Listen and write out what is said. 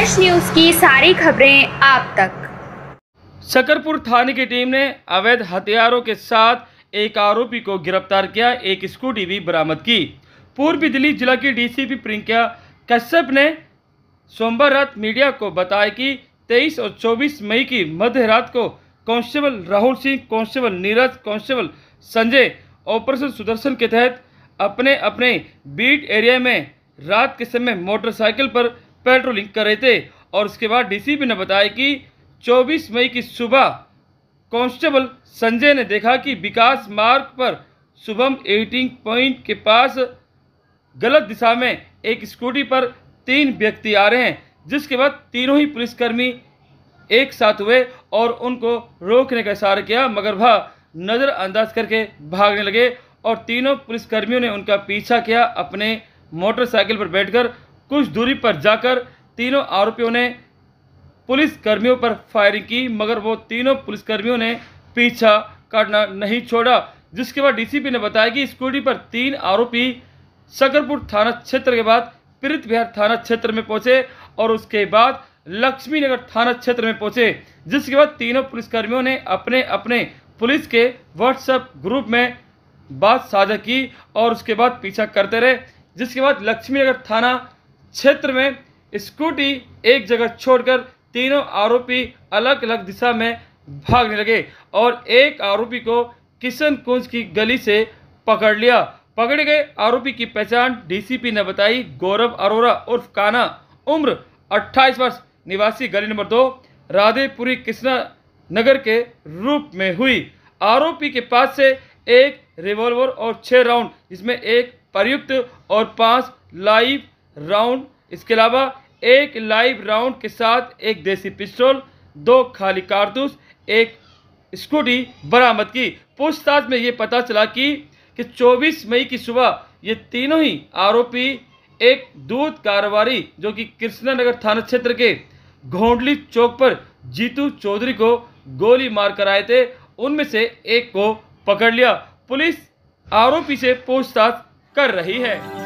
fresh news की सारी खबरें आप तक सकरपुर थाने की टीम ने अवैध हथियारों के साथ एक आरोपी को गिरफ्तार किया एक स्कूटी भी बरामद की पूर्वी दिल्ली जिला की डीसीपी प्रियंका कश्यप ने सोमवार रात मीडिया को बताया कि 23 और 24 मई की मध्य रात को constable Rahul Singh constable Neeraj constable Sanjay operation Sudarshan के तहत अपने अपने बीट एरिया में रात के समय मोटरसाइकिल पर पेट्रोलिंग कर रहे थे और उसके बाद डीसीपी ने बताया कि 24 मई की सुबह कांस्टेबल संजय ने देखा कि विकास मार्ग पर शुभम एटिंग पॉइंट के पास गलत दिशा में एक स्कूटी पर तीन व्यक्ति आ रहे हैं जिसके बाद तीनों ही पुलिसकर्मी एक साथ हुए और उनको रोकने का इशारा किया मगर वह नज़रअंदाज करके भागने लगे और तीनों पुलिसकर्मियों ने उनका पीछा किया अपने मोटरसाइकिल पर बैठकर कुछ दूरी पर जाकर तीनों आरोपियों ने पुलिस कर्मियों पर फायरिंग की मगर वो तीनों पुलिस कर्मियों ने पीछा करना नहीं छोड़ा जिसके बाद डीसीपी ने बताया कि स्कूटी पर तीन आरोपी शकरपुर थाना क्षेत्र के बाद पीरित विहार थाना क्षेत्र में पहुंचे और उसके बाद लक्ष्मी नगर थाना क्षेत्र में पहुंचे जिसके बाद तीनों पुलिसकर्मियों ने अपने अपने पुलिस के व्हाट्सएप ग्रुप में बात साझा की और उसके बाद पीछा करते रहे जिसके बाद लक्ष्मी नगर थाना क्षेत्र में स्कूटी एक जगह छोड़कर तीनों आरोपी अलग अलग दिशा में भागने लगे और एक आरोपी को किशन कुंज की गली से पकड़ लिया पकड़े गए आरोपी की पहचान डीसीपी ने बताई गौरव अरोरा उर्फ काना उम्र 28 वर्ष निवासी गली नंबर दो राधेपुरी कृष्णा नगर के रूप में हुई आरोपी के पास से एक रिवॉल्वर और छः राउंड जिसमें एक प्रयुक्त और पांच लाइव राउंड इसके अलावा एक लाइव राउंड के साथ एक देसी पिस्टल दो खाली कारतूस एक स्कूटी बरामद की पूछताछ में ये पता चला कि कि 24 मई की सुबह ये तीनों ही आरोपी एक दूध कारोबारी जो कि कृष्णानगर थाना क्षेत्र के घोंडली चौक पर जीतू चौधरी को गोली मार कर आए थे उनमें से एक को पकड़ लिया पुलिस आरोपी से पूछताछ कर रही है